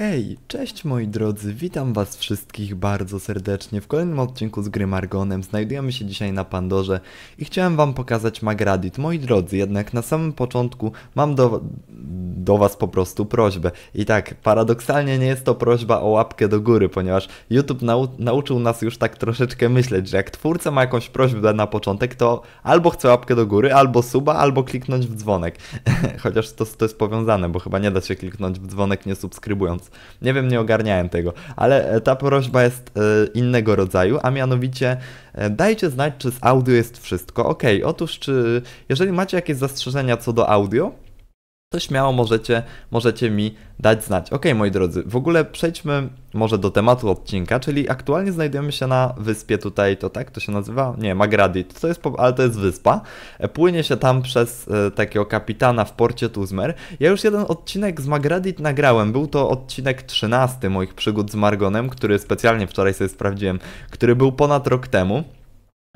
Hej, cześć moi drodzy, witam was wszystkich bardzo serdecznie w kolejnym odcinku z gry Margonem. Znajdujemy się dzisiaj na Pandorze i chciałem wam pokazać Magradit. Moi drodzy, jednak na samym początku mam do, do was po prostu prośbę. I tak, paradoksalnie nie jest to prośba o łapkę do góry, ponieważ YouTube nau nauczył nas już tak troszeczkę myśleć, że jak twórca ma jakąś prośbę na początek, to albo chce łapkę do góry, albo suba, albo kliknąć w dzwonek. Chociaż to, to jest powiązane, bo chyba nie da się kliknąć w dzwonek nie subskrybując nie wiem, nie ogarniałem tego. Ale e, ta prośba jest e, innego rodzaju, a mianowicie e, dajcie znać, czy z audio jest wszystko. Ok, otóż czy jeżeli macie jakieś zastrzeżenia co do audio, to śmiało możecie, możecie mi dać znać. Ok, moi drodzy, w ogóle przejdźmy może do tematu odcinka, czyli aktualnie znajdujemy się na wyspie tutaj, to tak to się nazywa? Nie, Magradit, to jest, ale to jest wyspa. E, płynie się tam przez e, takiego kapitana w porcie Tuzmer. Ja już jeden odcinek z Magradit nagrałem, był to odcinek 13 moich przygód z Margonem, który specjalnie wczoraj sobie sprawdziłem, który był ponad rok temu.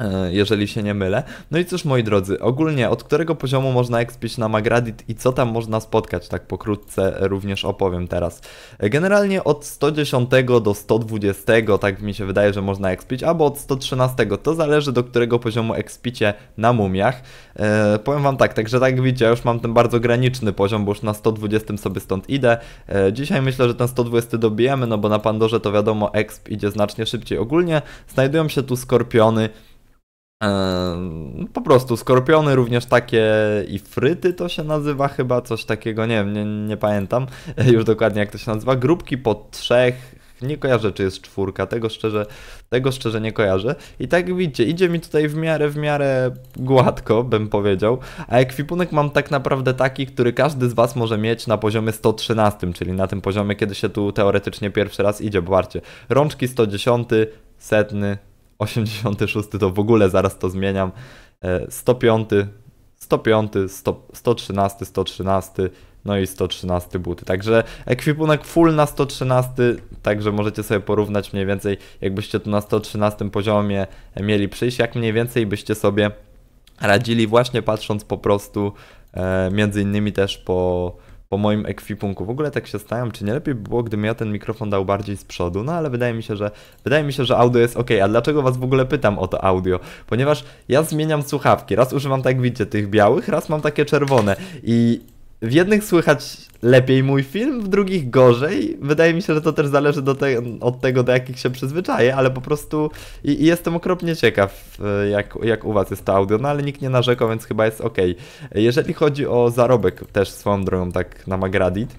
E, jeżeli się nie mylę. No i cóż, moi drodzy, ogólnie od którego poziomu można expić na Magradit i co tam można spotkać, tak pokrótce również opowiem teraz. E, generalnie od 110 do 120, tak mi się wydaje, że można expić, albo od 113, to zależy do którego poziomu expicie na mumiach. E, powiem wam tak, także tak widzicie, ja już mam ten bardzo graniczny poziom, bo już na 120 sobie stąd idę. E, dzisiaj myślę, że ten 120 dobijemy, no bo na Pandorze to wiadomo, exp idzie znacznie szybciej. Ogólnie znajdują się tu skorpiony, po prostu skorpiony, również takie i fryty to się nazywa chyba, coś takiego, nie wiem, nie, nie pamiętam już dokładnie jak to się nazywa. Grupki po trzech, nie kojarzę, czy jest czwórka, tego szczerze, tego szczerze nie kojarzę. I tak widzicie, idzie mi tutaj w miarę, w miarę gładko, bym powiedział. A ekwipunek mam tak naprawdę taki, który każdy z Was może mieć na poziomie 113, czyli na tym poziomie, kiedy się tu teoretycznie pierwszy raz idzie, bo warcie. Rączki 110, setny, 86 to w ogóle zaraz to zmieniam. 105, 105, 113, 113, no i 113 buty. Także ekwipunek full na 113, także możecie sobie porównać mniej więcej, jakbyście tu na 113 poziomie mieli przyjść, jak mniej więcej byście sobie radzili właśnie patrząc po prostu e, między innymi też po po moim ekwipunku. W ogóle tak się stałem, czy nie lepiej by było, gdybym ja ten mikrofon dał bardziej z przodu, no ale wydaje mi się, że wydaje mi się, że audio jest ok. A dlaczego was w ogóle pytam o to audio? Ponieważ ja zmieniam słuchawki. Raz używam, tak jak widzicie, tych białych, raz mam takie czerwone i w jednych słychać lepiej mój film, w drugich gorzej. Wydaje mi się, że to też zależy te, od tego, do jakich się przyzwyczaję, ale po prostu i, i jestem okropnie ciekaw, e, jak, jak u Was jest to audio, no ale nikt nie narzekał, więc chyba jest ok. Jeżeli chodzi o zarobek, też swoją drogą tak na Magradit,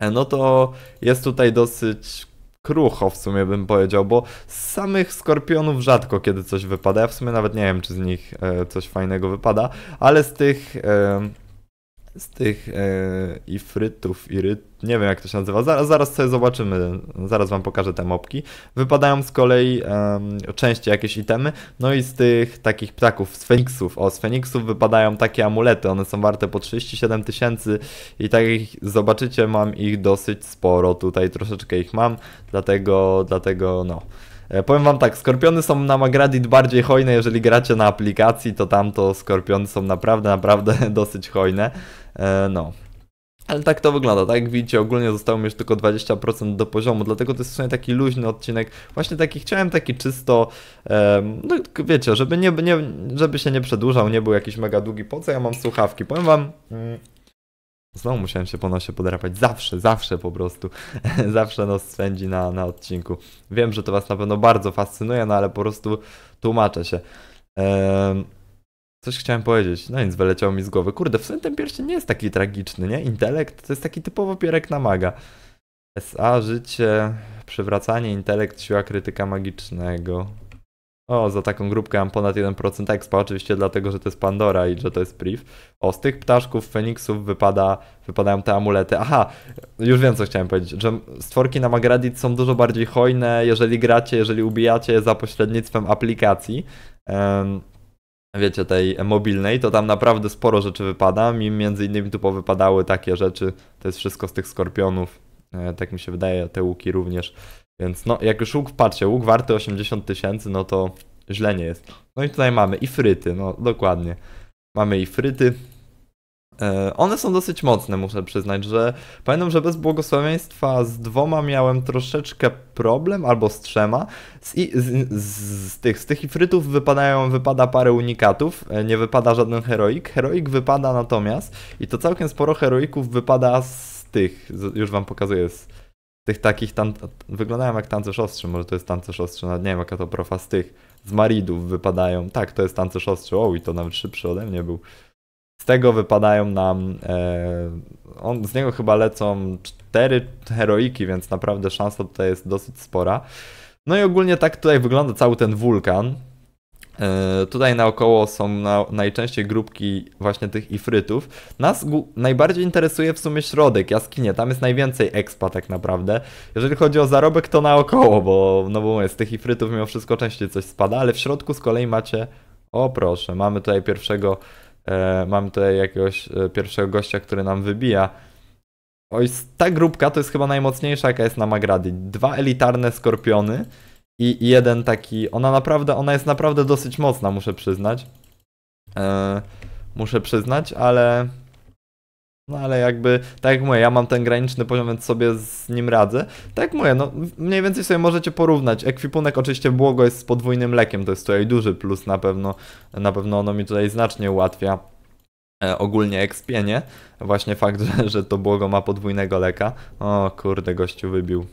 e, no to jest tutaj dosyć krucho w sumie bym powiedział, bo z samych skorpionów rzadko kiedy coś wypada. Ja w sumie nawet nie wiem, czy z nich e, coś fajnego wypada, ale z tych... Yy z tych e, ifrytów, iryt, nie wiem jak to się nazywa, zaraz, zaraz sobie zobaczymy, zaraz wam pokażę te mopki. Wypadają z kolei e, częściej jakieś itemy, no i z tych takich ptaków, z feniksów, o z feniksów wypadają takie amulety, one są warte po 37 tysięcy i tak jak zobaczycie mam ich dosyć sporo, tutaj troszeczkę ich mam, dlatego, dlatego no... E, powiem wam tak, skorpiony są na Magradit bardziej hojne, jeżeli gracie na aplikacji, to tamto skorpiony są naprawdę, naprawdę dosyć hojne. E, no. Ale tak to wygląda, tak jak widzicie, ogólnie zostało mi już tylko 20% do poziomu, dlatego to jest w sumie taki luźny odcinek, właśnie taki, chciałem taki czysto, no wiecie, żeby, nie, nie, żeby się nie przedłużał, nie był jakiś mega długi, po co ja mam słuchawki, powiem wam... Mm, znowu musiałem się po nosie podrapać. Zawsze, zawsze po prostu. zawsze nos spędzi na, na odcinku. Wiem, że to Was na pewno bardzo fascynuje, no ale po prostu tłumaczę się. Ehm... Coś chciałem powiedzieć, no nic, wyleciało mi z głowy. Kurde, w sumie ten pierścień nie jest taki tragiczny, nie? Intelekt to jest taki typowo pierek na maga. SA, życie, przywracanie, intelekt, siła krytyka magicznego. O, za taką grupkę mam ponad 1% expa, oczywiście dlatego, że to jest Pandora i że to jest Priv. O, z tych ptaszków, feniksów wypada, wypadają te amulety. Aha, już wiem co chciałem powiedzieć, że stworki na Magradit są dużo bardziej hojne, jeżeli gracie, jeżeli ubijacie za pośrednictwem aplikacji. Um, wiecie, tej mobilnej, to tam naprawdę sporo rzeczy wypada. Mi między innymi tu powypadały takie rzeczy. To jest wszystko z tych skorpionów. E, tak mi się wydaje, te łuki również. Więc no, jak już łuk, patrzcie, łuk warty 80 tysięcy, no to źle nie jest. No i tutaj mamy i fryty, no dokładnie. Mamy i fryty, E, one są dosyć mocne, muszę przyznać, że pamiętam, że bez błogosławieństwa z dwoma miałem troszeczkę problem, albo z trzema. Z, z, z, tych, z tych ifrytów wypadają, wypada parę unikatów, e, nie wypada żaden heroik. Heroik wypada natomiast, i to całkiem sporo heroików wypada z tych, już wam pokazuję, z tych takich, tan, wyglądają jak tancerz ostrzy, może to jest tancerz ostrzy, nawet nie wiem jaka to profa, z tych, z maridów wypadają. Tak, to jest tancerz ostrzy, o i to nawet szybszy ode mnie był. Z tego wypadają nam. E, on, z niego chyba lecą cztery heroiki, więc naprawdę szansa tutaj jest dosyć spora. No i ogólnie tak tutaj wygląda cały ten wulkan. E, tutaj naokoło są na, najczęściej grupki właśnie tych ifrytów. Nas najbardziej interesuje w sumie środek, jaskinie. Tam jest najwięcej expa tak naprawdę. Jeżeli chodzi o zarobek, to naokoło, bo no bo z tych ifrytów mimo wszystko częściej coś spada, ale w środku z kolei macie... O proszę, mamy tutaj pierwszego E, mam tutaj jakiegoś e, pierwszego gościa, który nam wybija. Oj, ta grupka to jest chyba najmocniejsza, jaka jest na Magrady. Dwa elitarne skorpiony i jeden taki. Ona naprawdę, ona jest naprawdę dosyć mocna, muszę przyznać. E, muszę przyznać, ale no ale jakby, tak jak mówię, ja mam ten graniczny poziom, więc sobie z nim radzę. Tak jak mówię, no mniej więcej sobie możecie porównać. Ekwipunek oczywiście błogo jest z podwójnym lekiem, to jest tutaj duży plus na pewno. Na pewno ono mi tutaj znacznie ułatwia e, ogólnie ekspienie. Właśnie fakt, że, że to błogo ma podwójnego leka. O kurde, gościu wybił.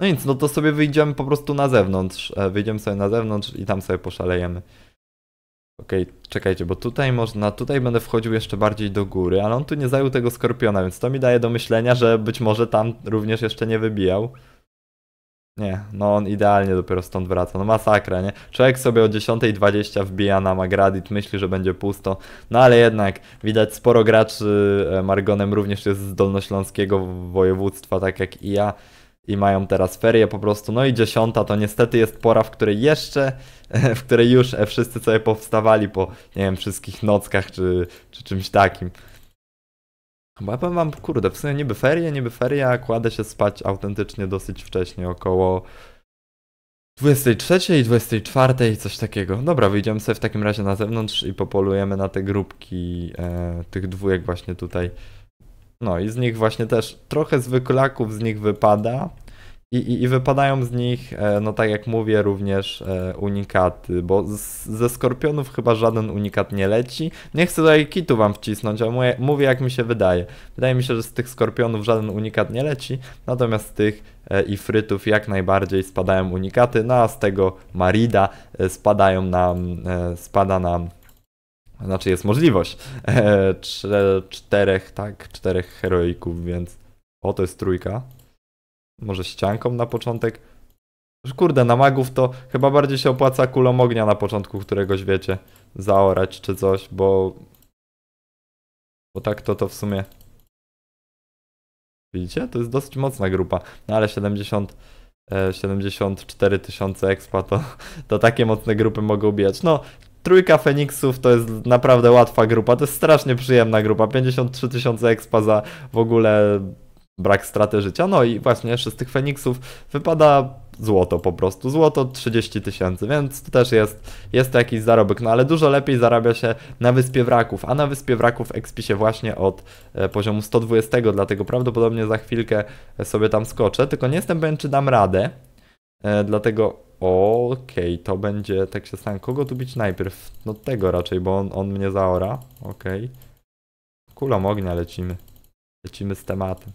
No nic, no to sobie wyjdziemy po prostu na zewnątrz. E, wyjdziemy sobie na zewnątrz i tam sobie poszalejemy. Okej, okay, czekajcie, bo tutaj można, tutaj będę wchodził jeszcze bardziej do góry, ale on tu nie zajął tego skorpiona, więc to mi daje do myślenia, że być może tam również jeszcze nie wybijał. Nie, no on idealnie dopiero stąd wraca, no masakra, nie? Człowiek sobie o 10.20 wbija na Magradit, myśli, że będzie pusto, no ale jednak widać sporo graczy e, Margonem również jest z Dolnośląskiego województwa, tak jak i ja i mają teraz ferie po prostu. No i dziesiąta to niestety jest pora, w której jeszcze, w której już e, wszyscy sobie powstawali po, nie wiem, wszystkich nockach czy, czy czymś takim. Bo ja powiem wam, kurde, w sumie niby ferie, niby ferie, a kładę się spać autentycznie dosyć wcześnie, około 23 24, coś takiego. Dobra, wyjdziemy sobie w takim razie na zewnątrz i popolujemy na te grupki e, tych dwójek właśnie tutaj. No i z nich właśnie też trochę zwykłaków z nich wypada. I, i, I, wypadają z nich, e, no tak jak mówię, również e, unikaty, bo z, ze skorpionów chyba żaden unikat nie leci. Nie chcę tutaj kitu wam wcisnąć, ale mówię, mówię, jak mi się wydaje. Wydaje mi się, że z tych skorpionów żaden unikat nie leci, natomiast z tych e, ifrytów jak najbardziej spadają unikaty, no a z tego Marida spadają nam, spada nam znaczy jest możliwość czterech, tak, czterech heroików, więc o to jest trójka może ścianką na początek. Kurde, na magów to chyba bardziej się opłaca kulą ognia na początku któregoś, wiecie, zaorać czy coś, bo... Bo tak to to w sumie... Widzicie? To jest dosyć mocna grupa. No ale 70... 74 e, tysiące expa to, to takie mocne grupy mogą ubijać. No, trójka Feniksów to jest naprawdę łatwa grupa, to jest strasznie przyjemna grupa. 53 tysiące expa za w ogóle brak straty życia. No i właśnie jeszcze z tych Feniksów wypada złoto po prostu, złoto 30 tysięcy, więc to też jest, jest to jakiś zarobek, no ale dużo lepiej zarabia się na Wyspie Wraków, a na Wyspie Wraków expi się właśnie od e, poziomu 120, dlatego prawdopodobnie za chwilkę e, sobie tam skoczę, tylko nie jestem pewien, czy dam radę, e, dlatego okej, okay, to będzie, tak się stanie, kogo tu bić najpierw? No tego raczej, bo on, on mnie zaora, okej. Okay. Kulą ognia lecimy, lecimy z tematem.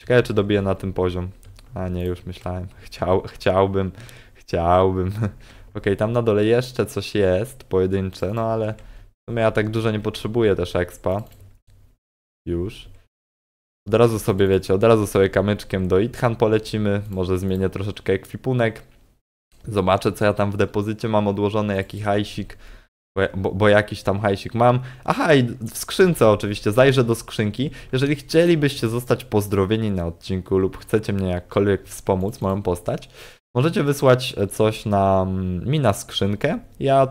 Ciekawe, czy dobiję na tym poziom. A nie, już myślałem. Chciał, chciałbym, chciałbym. ok tam na dole jeszcze coś jest, pojedyncze, no ale w sumie ja tak dużo nie potrzebuję też expa. Już. Od razu sobie, wiecie, od razu sobie kamyczkiem do Ithan polecimy. Może zmienię troszeczkę ekwipunek. Zobaczę, co ja tam w depozycie mam odłożone, jaki hajsik bo, bo, bo, jakiś tam hajsik mam. Aha, i w skrzynce oczywiście, zajrzę do skrzynki. Jeżeli chcielibyście zostać pozdrowieni na odcinku lub chcecie mnie jakkolwiek wspomóc, moją postać, możecie wysłać e, coś na, mm, mi na skrzynkę. Ja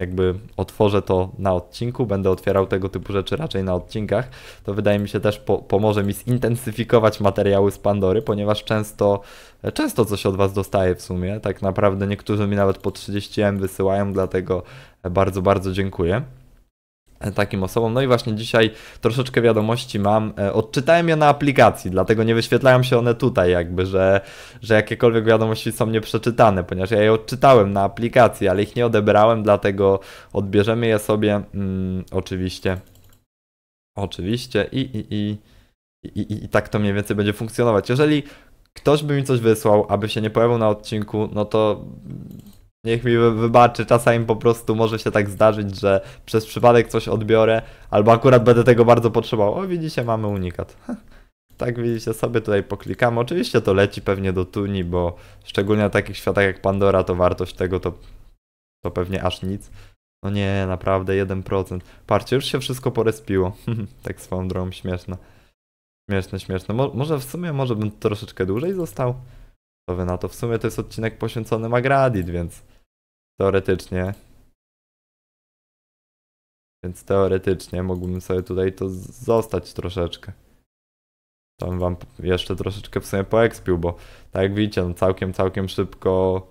jakby otworzę to na odcinku, będę otwierał tego typu rzeczy raczej na odcinkach, to wydaje mi się też po, pomoże mi zintensyfikować materiały z Pandory, ponieważ często, e, często coś od Was dostaję w sumie. Tak naprawdę niektórzy mi nawet po 30 M wysyłają, dlatego bardzo, bardzo dziękuję takim osobom. No i właśnie dzisiaj troszeczkę wiadomości mam. E, odczytałem je na aplikacji, dlatego nie wyświetlają się one tutaj, jakby, że, że jakiekolwiek wiadomości są nieprzeczytane, ponieważ ja je odczytałem na aplikacji, ale ich nie odebrałem, dlatego odbierzemy je sobie mm, oczywiście. Oczywiście i, i, i, i, i tak to mniej więcej będzie funkcjonować. Jeżeli ktoś by mi coś wysłał, aby się nie pojawił na odcinku, no to Niech mi wybaczy, czasami po prostu może się tak zdarzyć, że przez przypadek coś odbiorę, albo akurat będę tego bardzo potrzebował. O, widzicie, mamy unikat. Tak widzicie, sobie tutaj poklikamy. Oczywiście to leci pewnie do tuni, bo szczególnie na takich światach jak Pandora, to wartość tego to, to pewnie aż nic. No nie, naprawdę, 1%. Patrzcie, już się wszystko porespiło. tak swoją drogą, śmieszne. Śmieszne, śmieszne. Mo może w sumie, może bym troszeczkę dłużej został? To wy na to, w sumie to jest odcinek poświęcony Magradit, więc... Teoretycznie. Więc teoretycznie mógłbym sobie tutaj to zostać troszeczkę. Tam wam jeszcze troszeczkę w sumie poekspił, bo tak jak widzicie, no całkiem, całkiem szybko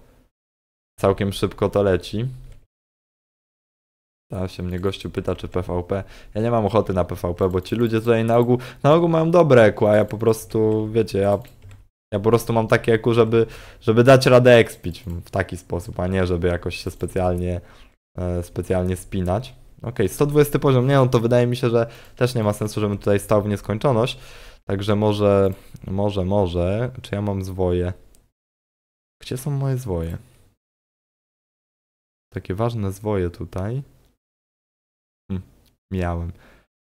całkiem szybko to leci. Tam się mnie gościu pyta, czy PvP. Ja nie mam ochoty na PvP, bo ci ludzie tutaj na ogół, na ogół mają dobre eku, a ja po prostu, wiecie, ja ja po prostu mam takie jaku, żeby, żeby dać radę expić w taki sposób, a nie żeby jakoś się specjalnie, e, specjalnie spinać. Ok, 120 poziom, nie no to wydaje mi się, że też nie ma sensu, żebym tutaj stał w nieskończoność. Także może, może, może, czy ja mam zwoje? Gdzie są moje zwoje? Takie ważne zwoje tutaj. Hm, miałem.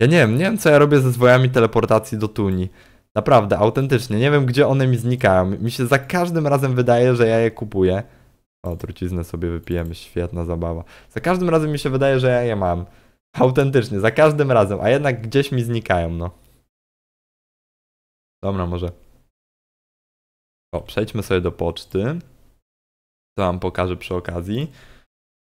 Ja nie wiem, nie wiem co ja robię ze zwojami teleportacji do Tuni. Naprawdę, autentycznie. Nie wiem, gdzie one mi znikają. Mi się za każdym razem wydaje, że ja je kupuję. O, truciznę sobie wypijemy, świetna zabawa. Za każdym razem mi się wydaje, że ja je mam. Autentycznie, za każdym razem, a jednak gdzieś mi znikają, no. Dobra, może. O, przejdźmy sobie do poczty. To wam pokażę przy okazji.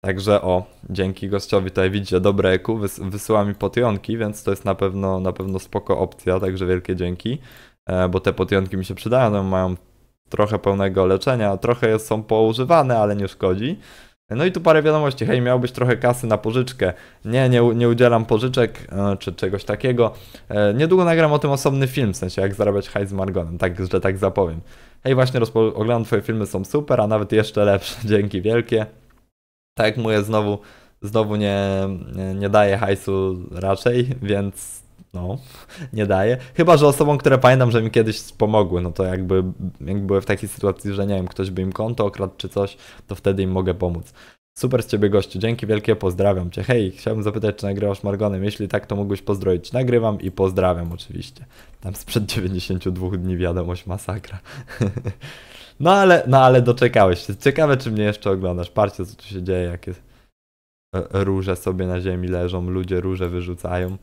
Także o, dzięki gościowi tutaj widzicie dobre eku, wys wysyła mi potionki, więc to jest na pewno, na pewno spoko opcja, także wielkie dzięki, e, bo te potionki mi się przydają, no mają trochę pełnego leczenia, trochę są poużywane, ale nie szkodzi. No i tu parę wiadomości, hej, miałbyś trochę kasy na pożyczkę. Nie, nie, nie udzielam pożyczek e, czy czegoś takiego. E, niedługo nagram o tym osobny film, w sensie jak zarabiać hajs z Margonem, tak, że tak zapowiem. Hej, właśnie oglądam twoje filmy, są super, a nawet jeszcze lepsze, dzięki wielkie tak jak mówię, znowu, znowu nie, nie daje hajsu raczej, więc no, nie daje. Chyba, że osobom, które pamiętam, że mi kiedyś pomogły, no to jakby, jak były w takiej sytuacji, że nie wiem, ktoś by im konto okradł czy coś, to wtedy im mogę pomóc. Super z Ciebie gościu, dzięki wielkie, pozdrawiam Cię. Hej, chciałbym zapytać, czy nagrywasz Margonem? Jeśli tak, to mógłbyś pozdrowić. Nagrywam i pozdrawiam oczywiście. Tam sprzed 92 dni wiadomość, masakra. No ale, no ale doczekałeś się. Ciekawe, czy mnie jeszcze oglądasz. Parcie, co tu się dzieje, jakie e, róże sobie na ziemi leżą, ludzie róże wyrzucają.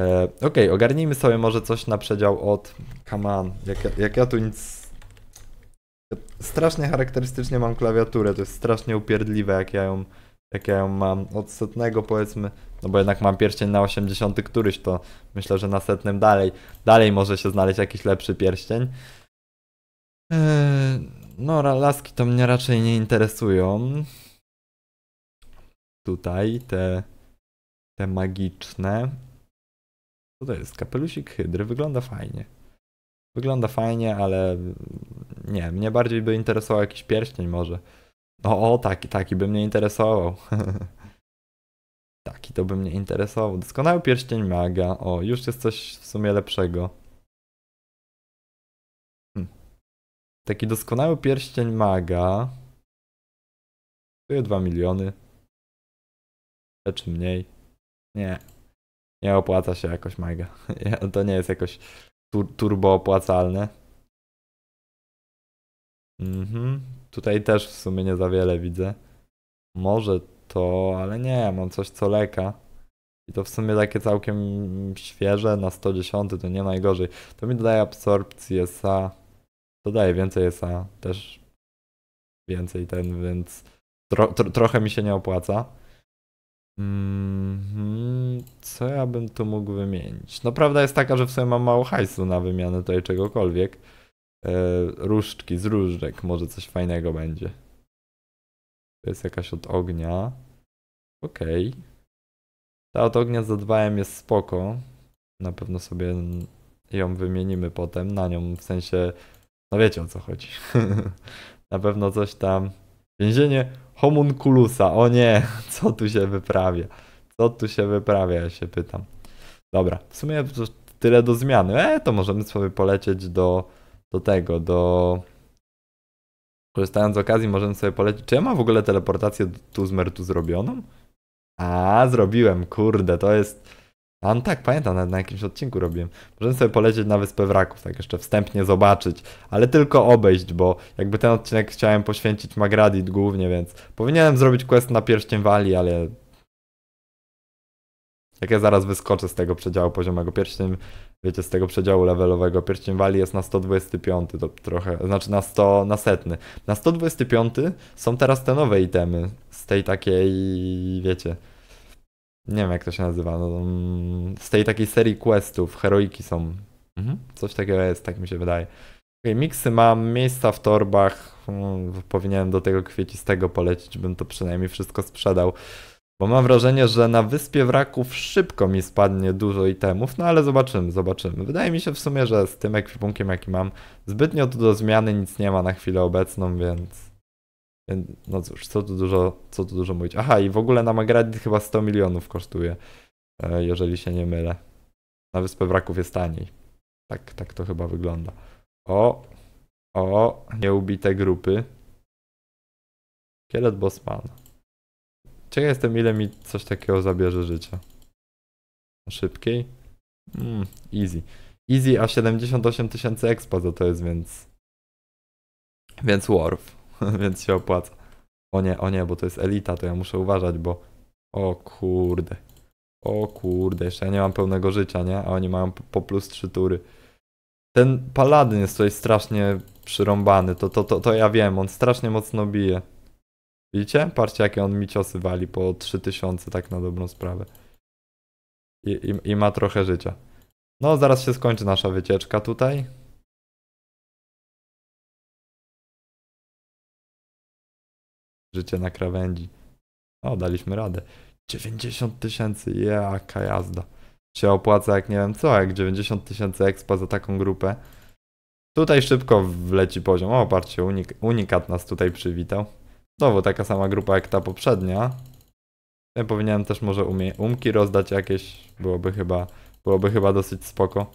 E, Okej, okay, ogarnijmy sobie może coś na przedział od... Come on, jak ja, jak ja tu nic... Strasznie charakterystycznie mam klawiaturę, to jest strasznie upierdliwe, jak ja ją, jak ja ją mam. Od setnego powiedzmy, no bo jednak mam pierścień na 80 któryś, to myślę, że na setnym dalej, dalej może się znaleźć jakiś lepszy pierścień. E, no, laski to mnie raczej nie interesują. Tutaj te, te magiczne. Co to jest? Kapelusik hydry. Wygląda fajnie. Wygląda fajnie, ale nie, mnie bardziej by interesował jakiś pierścień może. no o taki, taki by mnie interesował. taki to by mnie interesował. Doskonały pierścień maga. O, już jest coś w sumie lepszego. Taki doskonały pierścień maga. Kosztuje 2 miliony. Czy mniej? Nie. Nie opłaca się jakoś maga. To nie jest jakoś tur turbo opłacalne. Mhm. Tutaj też w sumie nie za wiele widzę. Może to, ale nie, mam coś co leka. I to w sumie takie całkiem świeże, na 110 to nie najgorzej. To mi dodaje absorpcję SA to daje więcej SA, też więcej ten, więc tro, tro, trochę mi się nie opłaca. Mm, co ja bym tu mógł wymienić? No prawda jest taka, że w sumie mam mało hajsu na wymianę tutaj czegokolwiek. E, różdżki z różdżek, może coś fajnego będzie. To jest jakaś od ognia. Okej. Okay. Ta od ognia zadbałem jest spoko. Na pewno sobie ją wymienimy potem na nią, w sensie no wiecie o co chodzi. Na pewno coś tam. Więzienie homunculusa. O nie, co tu się wyprawia? Co tu się wyprawia, ja się pytam. Dobra, w sumie tyle do zmiany. E, to możemy sobie polecieć do, do tego, do... Korzystając z okazji, możemy sobie polecieć... Czy ja mam w ogóle teleportację tu z Mertu zrobioną? A, zrobiłem, kurde, to jest... A no tak, pamiętam, na, na jakimś odcinku robiłem. Możemy sobie polecieć na Wyspę Wraków, tak jeszcze wstępnie zobaczyć, ale tylko obejść, bo jakby ten odcinek chciałem poświęcić Magradit głównie, więc powinienem zrobić quest na Pierścień Wali, ale... Jak ja zaraz wyskoczę z tego przedziału poziomego pierścień, wiecie, z tego przedziału levelowego, pierścień Wali jest na 125, to trochę, znaczy na 100, na setny. Na 125 są teraz te nowe itemy z tej takiej, wiecie, nie wiem, jak to się nazywa. No, mm, z tej takiej serii questów, heroiki są. Mhm. Coś takiego jest, tak mi się wydaje. Okay, miksy mam, miejsca w torbach. Hmm, powinienem do tego kwiecistego polecić, bym to przynajmniej wszystko sprzedał. Bo mam wrażenie, że na Wyspie Wraków szybko mi spadnie dużo itemów, no ale zobaczymy, zobaczymy. Wydaje mi się w sumie, że z tym ekwipunkiem jaki mam, zbytnio tu do zmiany nic nie ma na chwilę obecną, więc... No cóż, co tu dużo, co tu dużo mówić. Aha, i w ogóle na Magradit chyba 100 milionów kosztuje, e, jeżeli się nie mylę. Na Wyspę Wraków jest taniej. Tak, tak to chyba wygląda. O, o, nieubite grupy. Kielet Bosman. Ciekaw jestem, ile mi coś takiego zabierze życia. Szybkiej? Mm, easy. Easy, a 78 tysięcy expa za to jest, więc... Więc warf. więc się opłaca. O nie, o nie, bo to jest elita, to ja muszę uważać, bo... O kurde. O kurde, jeszcze ja nie mam pełnego życia, nie? A oni mają po plus trzy tury. Ten paladyn jest tutaj strasznie przyrąbany, to, to, to, to ja wiem, on strasznie mocno bije. Widzicie? Patrzcie jakie on mi ciosy wali po 3000 tak na dobrą sprawę. I, i, I ma trochę życia. No zaraz się skończy nasza wycieczka tutaj. Życie na krawędzi. O, daliśmy radę. 90 tysięcy, jaka jazda. Się opłaca jak nie wiem co, jak 90 tysięcy expa za taką grupę. Tutaj szybko wleci poziom. O, oparcie, unik unikat nas tutaj przywitał. Znowu taka sama grupa jak ta poprzednia. Ja powinienem też może umie umki rozdać jakieś. Byłoby chyba, byłoby chyba dosyć spoko.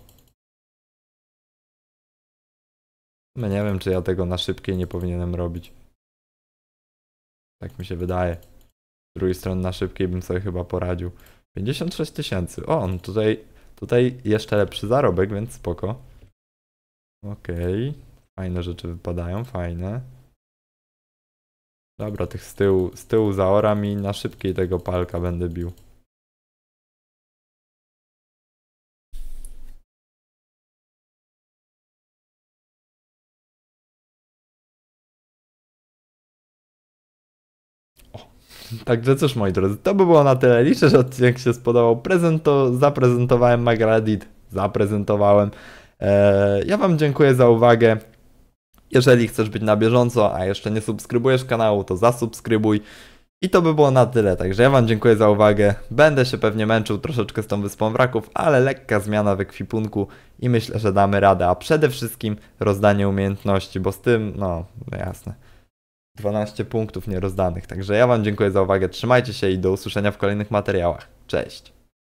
No nie wiem, czy ja tego na szybkiej nie powinienem robić. Tak mi się wydaje. Z drugiej strony na szybkiej bym sobie chyba poradził. 56 tysięcy. O, on no tutaj, tutaj jeszcze lepszy zarobek, więc spoko. Okej. Okay. Fajne rzeczy wypadają, fajne. Dobra, tych z tyłu, z tyłu na szybkiej tego palka będę bił. Także cóż moi drodzy, to by było na tyle. Liczę, że odcinek się spodobał. Prezento zaprezentowałem Magradit, zaprezentowałem. Eee, ja Wam dziękuję za uwagę. Jeżeli chcesz być na bieżąco, a jeszcze nie subskrybujesz kanału, to zasubskrybuj. I to by było na tyle, także ja Wam dziękuję za uwagę. Będę się pewnie męczył troszeczkę z tą wyspą wraków, ale lekka zmiana w ekwipunku i myślę, że damy radę. A przede wszystkim rozdanie umiejętności, bo z tym, no, no jasne. 12 punktów nierozdanych. Także ja Wam dziękuję za uwagę, trzymajcie się i do usłyszenia w kolejnych materiałach. Cześć!